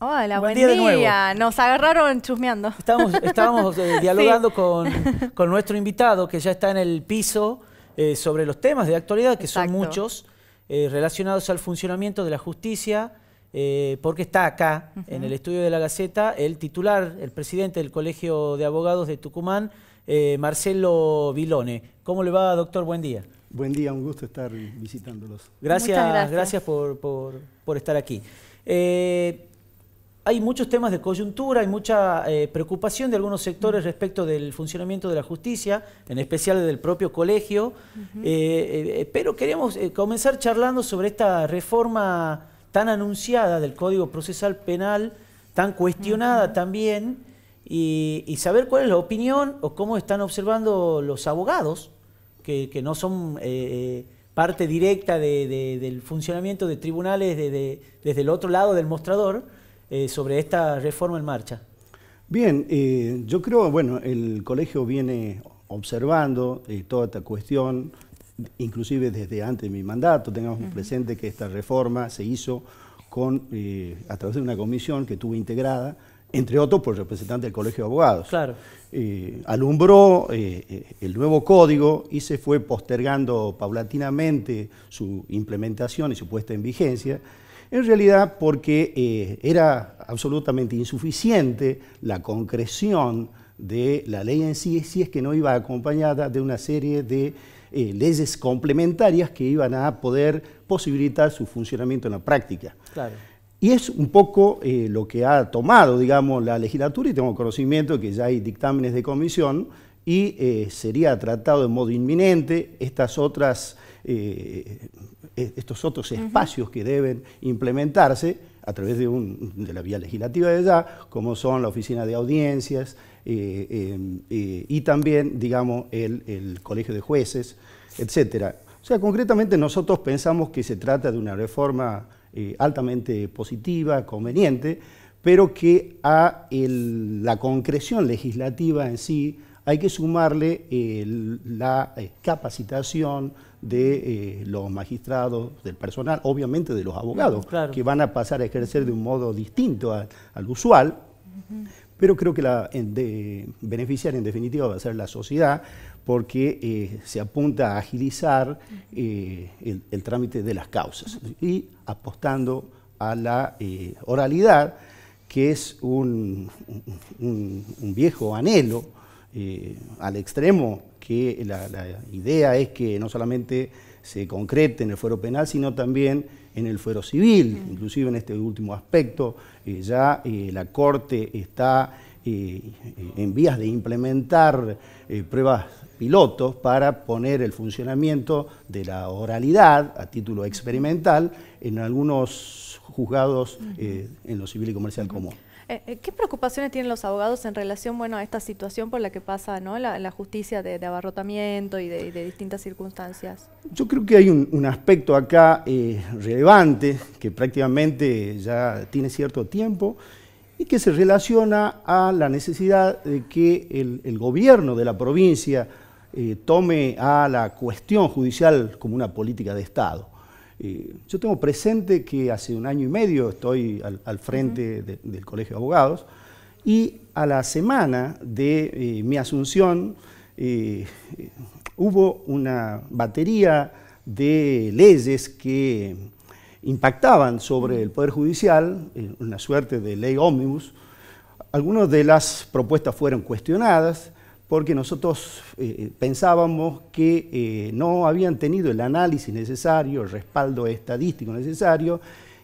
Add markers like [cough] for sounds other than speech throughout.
Hola, buen, día. Nos agarraron chusmeando. Estábamos, eh, [laughs] dialogando [laughs] con, nuestro invitado que ya está en el piso eh, sobre los temas de actualidad, que son muchos, eh, relacionados al funcionamiento de la justicia, porque está acá, en el estudio de la Gaceta, el titular, el presidente del Colegio de Abogados de Tucumán, Marcelo Vilone. ¿Cómo le va, doctor? Buen día. Buen día, un gusto estar visitándolos. Gracias, gracias, por, estar aquí hay muchos temas de coyuntura, hay mucha eh, preocupación de algunos sectores respecto del funcionamiento de la justicia, en especial del propio colegio, eh, eh, pero queremos comenzar charlando sobre esta reforma tan anunciada del Código Procesal Penal, tan cuestionada también, y, saber cuál es la opinión o cómo están observando los abogados, que, no son parte directa del funcionamiento de tribunales desde el otro lado del mostrador, eh, sobre esta reforma en marcha? Bien, eh, yo creo, bueno, el colegio viene observando eh, toda esta cuestión, inclusive desde antes de mi mandato, tengamos presente que esta reforma se hizo con, a través de una comisión que tuvo integrada, entre otros por representante del Colegio de Abogados. Claro. alumbró el nuevo código y se fue postergando paulatinamente su implementación y su puesta en vigencia. En realidad porque eh, era absolutamente insuficiente la concreción de la ley en sí, si es que no iba acompañada de una serie de eh, leyes complementarias que iban a poder posibilitar su funcionamiento en la práctica. Y es un poco eh, lo que ha tomado, digamos, la legislatura, y tengo conocimiento que ya hay dictámenes de comisión, y sería tratado de modo inminente estas otras eh, eh, estos otros espacios que deben implementarse a través de, la vía legislativa de allá, como son la oficina de audiencias eh, em, y también, digamos, el, colegio de jueces, etcétera. O sea, concretamente nosotros pensamos que se trata de una reforma altamente positiva, conveniente, pero que a la concreción legislativa en sí hay que sumarle la capacitación, de eh, los magistrados, del personal, obviamente de los abogados, que van a pasar a ejercer de un modo distinto al usual, pero creo que la de, beneficiar en definitiva va a ser la sociedad porque eh, se apunta a agilizar eh, el, trámite de las causas y apostando a la oralidad, que es un viejo anhelo al extremo que la, idea es que no solamente se concrete en el fuero penal, sino también en el fuero civil, inclusive en este último aspecto, eh, ya eh, la Corte está eh, en vías de implementar pruebas pilotos para poner el funcionamiento de la oralidad a título experimental en algunos juzgados en lo civil y comercial común. Eh, eh, ¿Qué preocupaciones tienen los abogados en relación a esta situación por la que pasa la, justicia de, abarrotamiento y de, distintas circunstancias? Yo creo que hay un, aspecto acá eh, relevante que prácticamente ya tiene cierto tiempo y que se relaciona a la necesidad de que el, gobierno de la provincia tome a la cuestión judicial como una política de Estado yo tengo presente que hace un año y medio estoy al, frente del Colegio de Abogados y a la semana de eh, mi asunción eh, hubo una batería de leyes que impactaban sobre el Poder Judicial, eh, una suerte de ley ómnibus. Algunas de las propuestas fueron cuestionadas, porque nosotros eh, eh, pensábamos que eh, no habían tenido el análisis necesario, el respaldo estadístico necesario,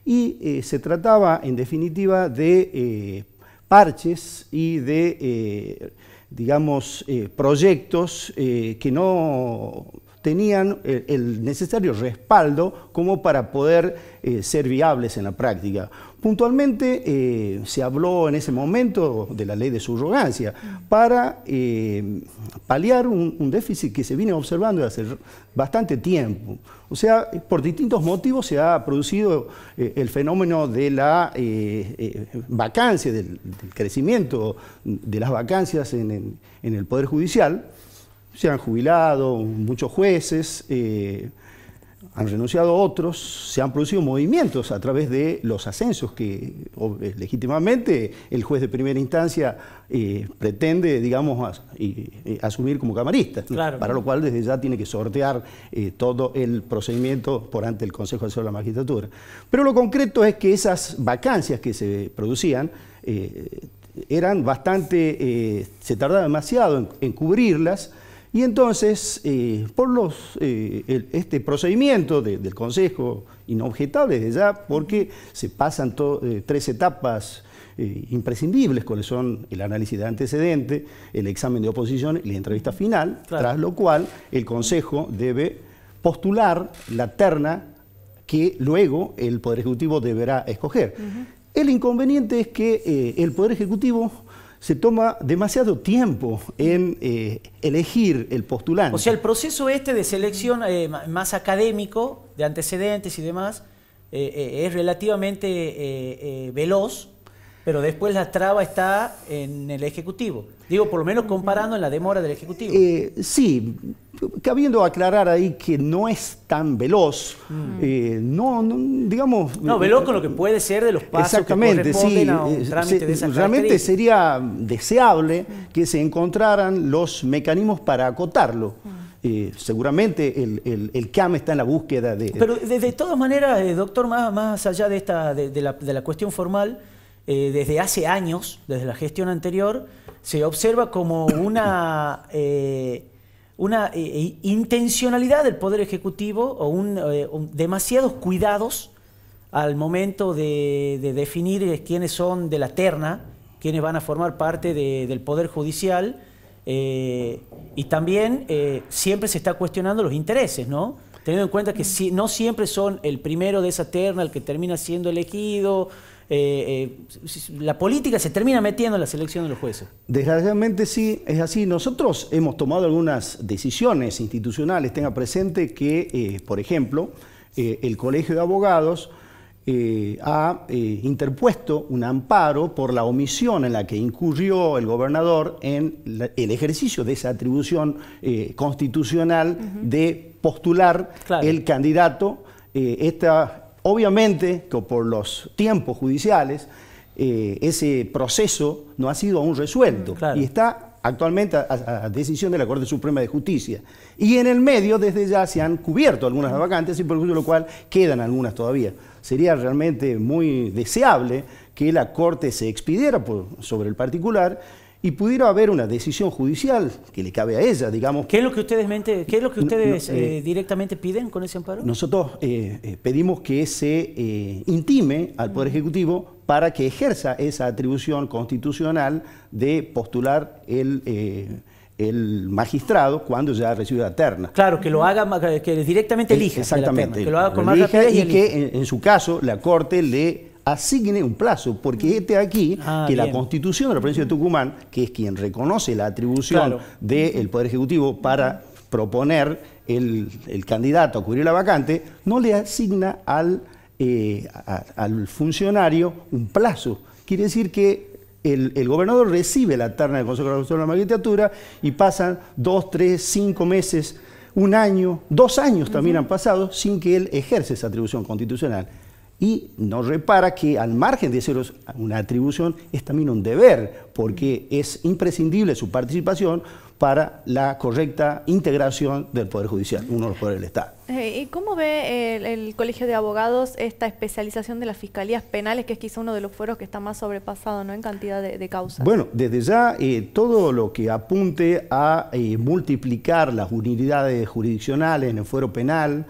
y se trataba en definitiva de parches y de, digamos, proyectos que no tenían el necesario respaldo como para poder ser viables en la práctica. Puntualmente eh, se habló en ese momento de la ley de subrogancia para eh, paliar un, déficit que se viene observando desde hace bastante tiempo. O sea, por distintos motivos se ha producido eh, el fenómeno de la vacancia, del, crecimiento de las vacancias en el Poder Judicial. Se han jubilado muchos jueces han renunciado otros, se han producido movimientos a través de los ascensos que eh, legítimamente el juez de primera instancia eh, pretende, digamos, eh, asumir como camarista, para lo cual desde ya tiene que sortear todo el procedimiento por ante el Consejo de la Magistratura. Pero lo concreto es que esas vacancias que se producían eran bastante, se tardaba demasiado en cubrirlas, y entonces, eh, por los, eh, este procedimiento del Consejo, inobjetable desde ya, porque se pasan eh, tres etapas imprescindibles, cuáles son el análisis de antecedente, el examen de oposición y la entrevista final, tras lo cual el Consejo debe postular la terna que luego el Poder Ejecutivo deberá escoger. El inconveniente es que el Poder Ejecutivo se toma demasiado tiempo en eh, elegir el postulante. O sea, el proceso este de selección eh, más académico, de antecedentes y demás, eh, es relativamente veloz, pero después la traba está en el Ejecutivo. Digo, por lo menos comparando en la demora del Ejecutivo. Eh, sí, cabiendo aclarar ahí que no es tan veloz, mm. eh, no, digamos... No, eh, veloz con lo que puede ser de los pasos que corresponden eh, sí, Realmente sería deseable que se encontraran los mecanismos para acotarlo. Mm. seguramente el, el, CAM está en la búsqueda de... Pero de, todas maneras, doctor, más, más allá de, esta, de, de la, cuestión formal, eh, desde hace años, desde la gestión anterior, se observa como una, [coughs] eh, una eh, intencionalidad del Poder Ejecutivo o demasiados cuidados al momento de, definir quiénes son de la terna, quiénes van a formar parte del Poder Judicial. y también siempre se está cuestionando los intereses, ¿no? teniendo en cuenta que no siempre son el primero de esa terna el que termina siendo elegido, eh, eh, la política se termina metiendo en la selección de los jueces. Desgraciadamente sí, es así. Nosotros hemos tomado algunas decisiones institucionales. Tenga presente que, eh, por ejemplo, el Colegio de Abogados ha interpuesto un amparo por la omisión en la que incurrió el gobernador en el ejercicio de esa atribución constitucional de postular el candidato. esta, Obviamente que por los tiempos judiciales eh, ese proceso no ha sido aún resuelto y está actualmente a, decisión de la Corte Suprema de Justicia. Y en el medio desde ya se han cubierto algunas vacantes y por lo cual quedan algunas todavía. Sería realmente muy deseable que la Corte se expidiera sobre el particular y pudiera haber una decisión judicial que le cabe a ella, digamos. ¿Qué es lo que ustedes, qué es lo que ustedes eh, eh, directamente piden con ese amparo? Nosotros eh, pedimos que se intime al Poder Ejecutivo para que ejerza esa atribución constitucional de postular el el magistrado cuando ya recibido la terna. Claro, que lo haga, que directamente elija. Exactamente. que lo haga con más rapidez y, que en, su caso la Corte le asigne un plazo, porque mm. este aquí, ah, que la constitución de la provincia de Tucumán, que es quien reconoce la atribución del Poder Ejecutivo para proponer el, candidato a cubrir la vacante, no le asigna al, eh, al funcionario un plazo. Quiere decir que el, gobernador recibe la terna del Consejo de la Magistratura y pasan dos, tres, cinco meses, un año, dos años también han pasado sin que él ejerce esa atribución constitucional y nos repara que al margen de ser una atribución es también un deber, porque es imprescindible su participación para la correcta integración del Poder Judicial, uno de los poderes del Estado. Eh, ¿Y cómo ve el, Colegio de Abogados esta especialización de las fiscalías penales, que es quizá uno de los fueros que está más sobrepasado ¿no? en cantidad de, causas? Bueno, desde ya eh, todo lo que apunte a eh, multiplicar las unidades jurisdiccionales en el fuero penal,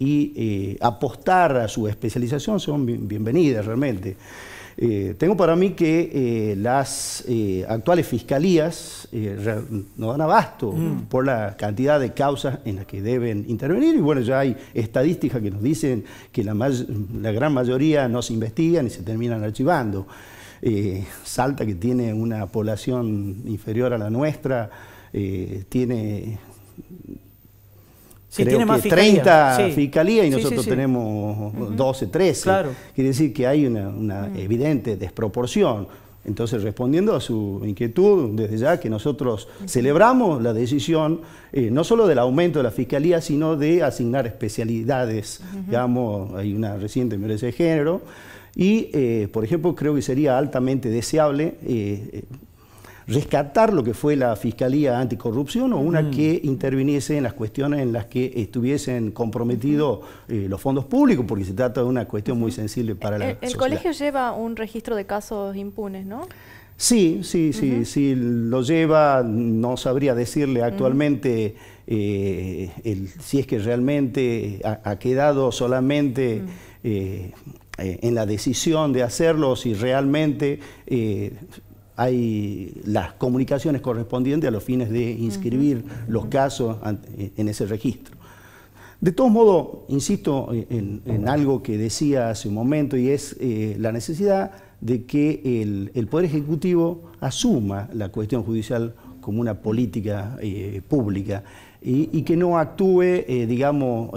y eh, apostar a su especialización son bienvenidas realmente. Eh, tengo para mí que eh, las actuales fiscalías no dan abasto mm. por la cantidad de causas en las que deben intervenir y bueno, ya hay estadísticas que nos dicen que la, la gran mayoría no se investigan y se terminan archivando. Salta, que tiene una población inferior a la nuestra, tiene Sí, creo más 30 fiscalía. fiscalías y nosotros tenemos 12, 13. Claro. Quiere decir que hay una, evidente desproporción. Entonces, respondiendo a su inquietud, desde ya que nosotros celebramos la decisión, eh, no solo del aumento de la fiscalía, sino de asignar especialidades. Digamos, hay una reciente violencia de género. Y, eh, por ejemplo, creo que sería altamente deseable eh, rescatar lo que fue la Fiscalía Anticorrupción o una mm. que interviniese en las cuestiones en las que estuviesen comprometidos eh, los fondos públicos, porque se trata de una cuestión muy sensible para la el, El colegio lleva un registro de casos impunes, ¿no? Sí, sí, sí, sí, lo lleva, no sabría decirle actualmente eh, si es que realmente ha, quedado solamente eh, en la decisión de hacerlo, si realmente hay las comunicaciones correspondientes a los fines de inscribir los casos eh, en ese registro. De todos modos, insisto eh, en, algo que decía hace un momento y es eh, la necesidad de que el, Poder Ejecutivo asuma la cuestión judicial como una política pública y, que no actúe, digamos,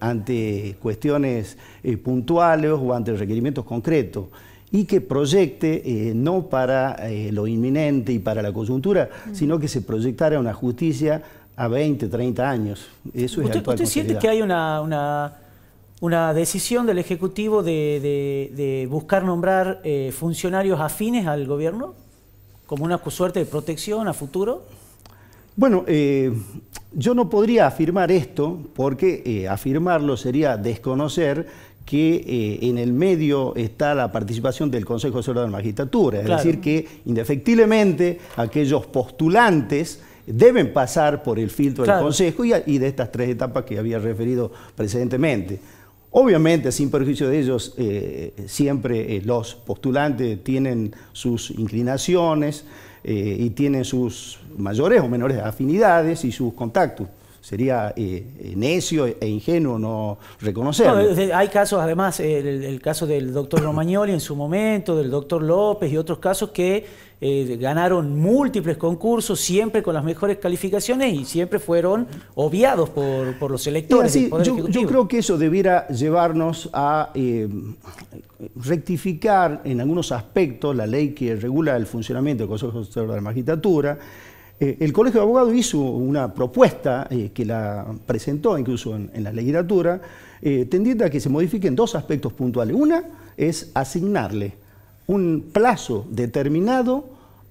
ante cuestiones puntuales o ante requerimientos concretos y que proyecte, eh, no para eh, lo inminente y para la coyuntura, mm. sino que se proyectara una justicia a 20, 30 años. Eso ¿Usted, siente que hay una, decisión del Ejecutivo de, buscar nombrar eh, funcionarios afines al gobierno? ¿Como una suerte de protección a futuro? Bueno, yo no podría afirmar esto porque afirmarlo sería desconocer que eh, en el medio está la participación del Consejo de Seguridad de la Magistratura, es decir, que indefectiblemente aquellos postulantes deben pasar por el filtro del Consejo y, de estas tres etapas que había referido precedentemente. Obviamente, sin perjuicio de ellos, eh, siempre eh, los postulantes tienen sus inclinaciones y tienen sus mayores o menores afinidades y sus contactos sería eh, eh, necio e ingenuo no reconocerlo. No, hay casos, además, el, caso del doctor Romagnoli en su momento, del doctor López y otros casos que eh, ganaron múltiples concursos, siempre con las mejores calificaciones y siempre fueron obviados por, los electores. yo, creo que eso debiera llevarnos a rectificar en algunos aspectos la ley que regula el funcionamiento del Consejo de la Magistratura eh, el Colegio de Abogados hizo una propuesta eh, que la presentó incluso en, la legislatura, eh, tendiendo a que se modifiquen dos aspectos puntuales. Una es asignarle un plazo determinado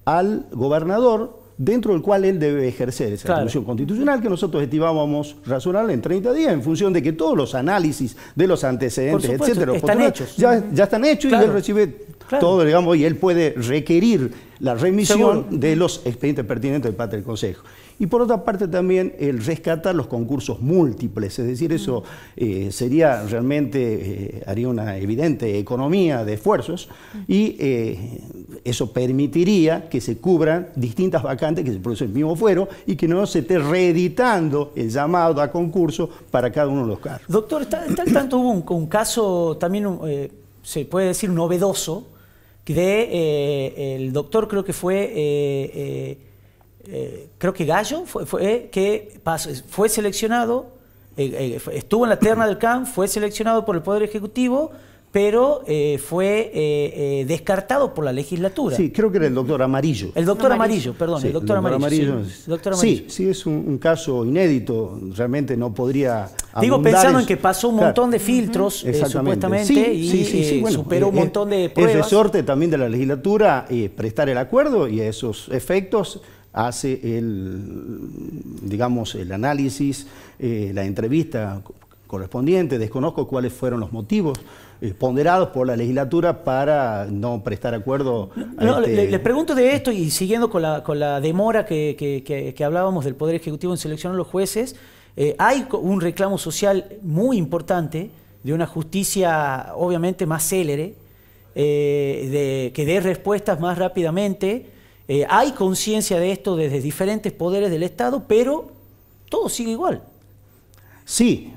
al gobernador dentro del cual él debe ejercer esa constitucional que nosotros estimábamos razonable en 30 días en función de que todos los análisis de los antecedentes, etc., están hechos. Ya, están hechos y él recibe todo, digamos, y él puede requerir la remisión de los expedientes pertinentes del parte del Consejo. Y por otra parte también el rescatar los concursos múltiples, es decir, eso mm. eh, sería realmente, eh, haría una evidente economía de esfuerzos mm. y eh, eso permitiría que se cubran distintas vacantes que se producen el mismo fuero y que no se esté reeditando el llamado a concurso para cada uno de los cargos. Doctor, tal tanto hubo un caso también, se puede decir, novedoso, de eh, el doctor creo que fue eh, eh, creo que Gallo fue, que pasó, fue seleccionado estuvo en la terna del CAM fue seleccionado por el poder ejecutivo pero fue descartado por la legislatura. Sí, creo que era el doctor Amarillo. El doctor Amarillo, perdón, el, doctor Amarillo. sí, es un caso inédito, realmente no podría Digo, pensando en que pasó un montón de filtros, eh, supuestamente, y eh, superó un eh, montón de pruebas. Es resorte también de la legislatura prestar el acuerdo y a esos efectos hace el, digamos, el análisis, la entrevista correspondiente. Desconozco cuáles fueron los motivos ponderados por la legislatura para no prestar acuerdo. Este les le pregunto de esto y siguiendo con la, con la demora que, hablábamos del Poder Ejecutivo en seleccionar los jueces. Eh, hay un reclamo social muy importante de una justicia obviamente más célere, eh, de, que dé respuestas más rápidamente. Eh, hay conciencia de esto desde diferentes poderes del Estado, pero todo sigue igual. Sí,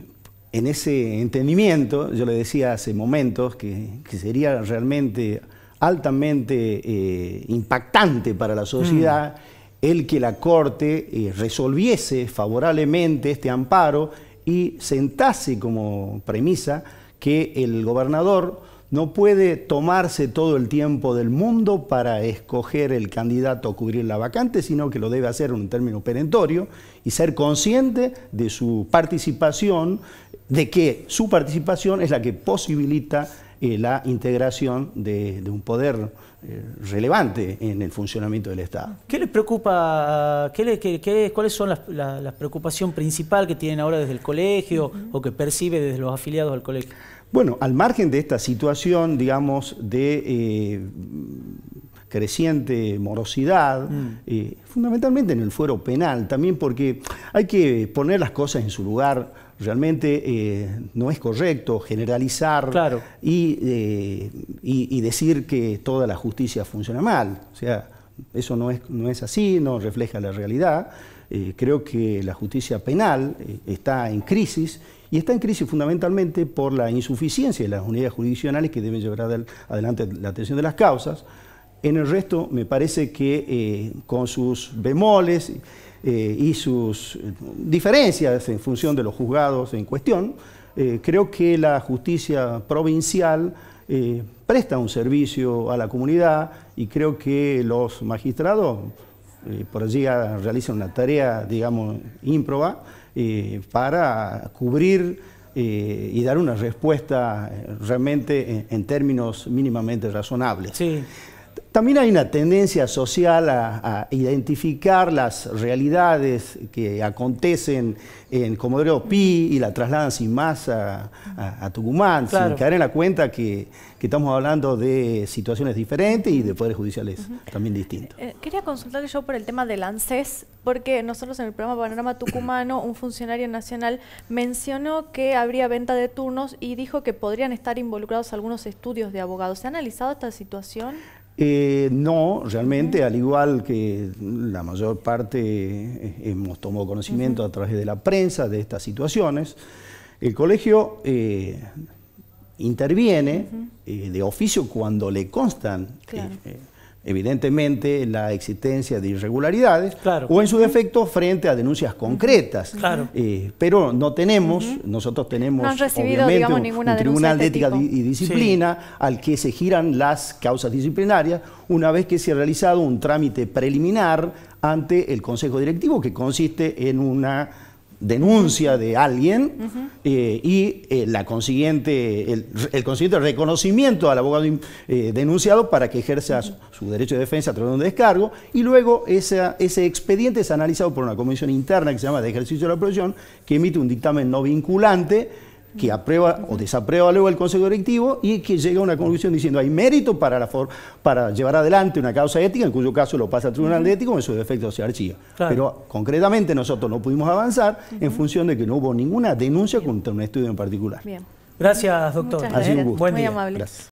en ese entendimiento, yo le decía hace momentos que, sería realmente altamente impactante para la sociedad. Mm el que la Corte eh, resolviese favorablemente este amparo y sentase como premisa que el gobernador no puede tomarse todo el tiempo del mundo para escoger el candidato a cubrir la vacante, sino que lo debe hacer en un término perentorio y ser consciente de su participación, de que su participación es la que posibilita eh, la integración de un poder eh, relevante en el funcionamiento del Estado. ¿Qué les preocupa? ¿Cuáles son las, preocupaciones principales preocupación principal que tienen ahora desde el colegio o que percibe desde los afiliados al colegio? Bueno, al margen de esta situación, digamos, de eh, creciente morosidad, mm. eh, fundamentalmente en el fuero penal, también porque hay que poner las cosas en su lugar realmente eh, no es correcto generalizar eh, y, decir que toda la justicia funciona mal. O sea, eso no es, no es así, no refleja la realidad. Eh, creo que la justicia penal está en crisis y está en crisis fundamentalmente por la insuficiencia de las unidades jurisdiccionales que deben llevar adelante la atención de las causas. En el resto, me parece que eh, con sus bemoles eh, y sus eh, diferencias en función de los juzgados en cuestión, creo que la justicia provincial presta un servicio a la comunidad y creo que los magistrados por allí realizan una tarea, digamos, ímproba para cubrir y dar una respuesta realmente en, en términos mínimamente razonables. Sí. También hay una tendencia social a, identificar las realidades que acontecen en Comodoro Pi y la trasladan sin más a, Tucumán, sin caer en la cuenta que, estamos hablando de situaciones diferentes y de poderes judiciales también distintos. Eh, quería consultar yo por el tema del ANSES, porque nosotros en el programa Panorama Tucumano, un funcionario nacional mencionó que habría venta de turnos y dijo que podrían estar involucrados algunos estudios de abogados. ¿Se ha analizado esta situación? Eh, no, realmente, al igual que la mayor parte eh, hemos tomado conocimiento a través de la prensa de estas situaciones, el colegio eh, interviene de oficio cuando le constan evidentemente la existencia de irregularidades o en su defecto frente a denuncias concretas. Eh, pero no tenemos, nosotros tenemos no un, tribunal este de, ética y disciplina al que se giran las causas disciplinarias una vez que se ha realizado un trámite preliminar ante el Consejo Directivo que consiste en una denuncia de alguien eh, y eh, la consiguiente, el, consiguiente reconocimiento al abogado eh, denunciado para que ejerza su, derecho de defensa a través de un descargo y luego ese expediente es analizado por una comisión interna que se llama de ejercicio de la profesión que emite un dictamen no vinculante que aprueba o desaprueba luego el Consejo Directivo y que llega a una conclusión diciendo hay mérito para, la for para llevar adelante una causa ética, en cuyo caso lo pasa al Tribunal de Ético, en su defecto se archiva. Pero concretamente nosotros no pudimos avanzar en función de que no hubo ninguna denuncia contra un estudio en particular. Bien. Gracias, doctor. Eh, Muy amable. Gracias.